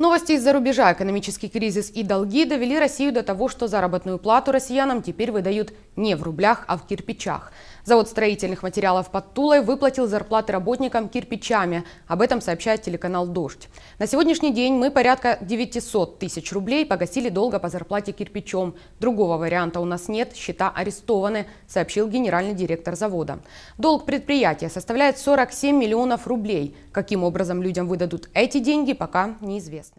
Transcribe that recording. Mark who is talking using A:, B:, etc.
A: Новости из-за рубежа, экономический кризис и долги довели Россию до того, что заработную плату россиянам теперь выдают не в рублях, а в кирпичах. Завод строительных материалов под Тулой выплатил зарплаты работникам кирпичами. Об этом сообщает телеканал «Дождь». На сегодняшний день мы порядка 900 тысяч рублей погасили долга по зарплате кирпичом. Другого варианта у нас нет, счета арестованы, сообщил генеральный директор завода. Долг предприятия составляет 47 миллионов рублей. Каким образом людям выдадут эти деньги, пока неизвестно.